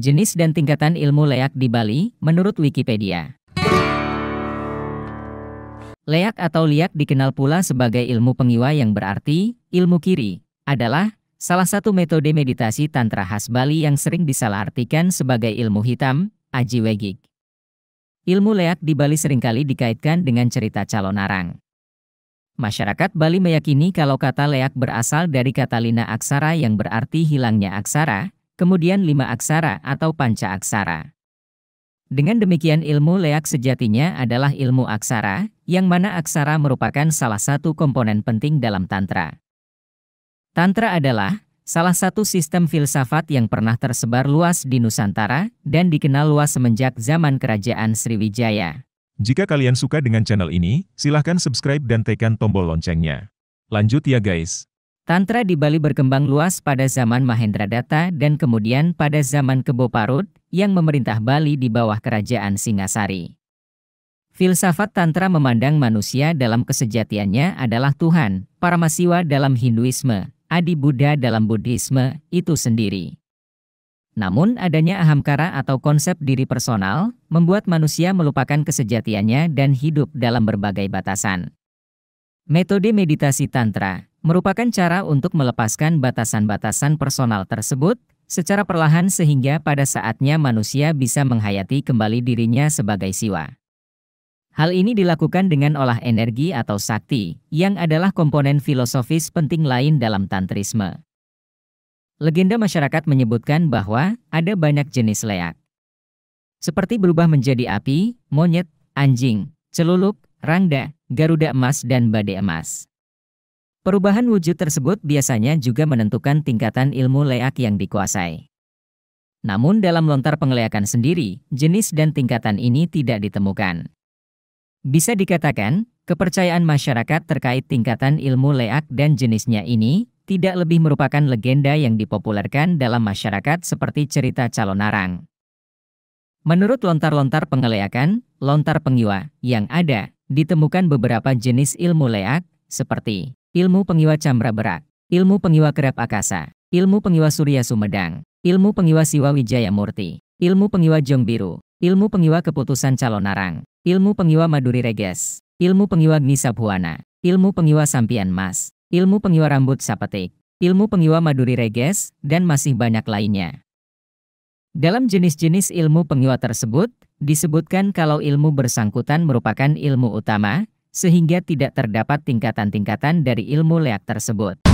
Jenis dan tingkatan ilmu leak di Bali, menurut Wikipedia. Leak atau liak dikenal pula sebagai ilmu pengiwa yang berarti ilmu kiri, adalah salah satu metode meditasi tantra khas Bali yang sering disalahartikan sebagai ilmu hitam, aji wegik. Ilmu leak di Bali seringkali dikaitkan dengan cerita calon arang. Masyarakat Bali meyakini kalau kata leak berasal dari kata lina aksara yang berarti hilangnya aksara, kemudian lima aksara atau panca aksara. Dengan demikian ilmu leak sejatinya adalah ilmu aksara, yang mana aksara merupakan salah satu komponen penting dalam Tantra. Tantra adalah salah satu sistem filsafat yang pernah tersebar luas di Nusantara dan dikenal luas semenjak zaman kerajaan Sriwijaya. Jika kalian suka dengan channel ini, silahkan subscribe dan tekan tombol loncengnya. Lanjut ya guys. Tantra di Bali berkembang luas pada zaman Mahendradatta dan kemudian pada zaman Kebo Parut yang memerintah Bali di bawah kerajaan Singasari. Filsafat Tantra memandang manusia dalam kesejatiannya adalah Tuhan, Paramasiwa dalam Hinduisme, Adi Buddha dalam Buddhisme, itu sendiri. Namun adanya ahamkara atau konsep diri personal membuat manusia melupakan kesejatiannya dan hidup dalam berbagai batasan. Metode meditasi Tantra merupakan cara untuk melepaskan batasan-batasan personal tersebut secara perlahan sehingga pada saatnya manusia bisa menghayati kembali dirinya sebagai siwa. Hal ini dilakukan dengan olah energi atau sakti, yang adalah komponen filosofis penting lain dalam tantrisme. Legenda masyarakat menyebutkan bahwa ada banyak jenis leak. Seperti berubah menjadi api, monyet, anjing, celuluk, rangda, Garuda Emas dan Badai Emas. Perubahan wujud tersebut biasanya juga menentukan tingkatan ilmu leak yang dikuasai. Namun dalam lontar pengeleakan sendiri, jenis dan tingkatan ini tidak ditemukan. Bisa dikatakan, kepercayaan masyarakat terkait tingkatan ilmu leak dan jenisnya ini tidak lebih merupakan legenda yang dipopulerkan dalam masyarakat seperti cerita calon calonarang. Menurut lontar-lontar pengeleakan, lontar pengiwa yang ada ditemukan beberapa jenis ilmu leak, seperti ilmu pengiwa camra berak, ilmu pengiwa kerap akasa, ilmu pengiwa surya sumedang, ilmu pengiwa siwa wijaya murti, ilmu pengiwa jong biru, ilmu pengiwa keputusan calon arang, ilmu pengiwa maduri reges, ilmu pengiwa nisa buana, ilmu pengiwa sampian mas, ilmu pengiwa rambut sapetik, ilmu pengiwa maduri reges, dan masih banyak lainnya. Dalam jenis-jenis ilmu pengiwa tersebut, disebutkan kalau ilmu bersangkutan merupakan ilmu utama, sehingga tidak terdapat tingkatan-tingkatan dari ilmu leak tersebut.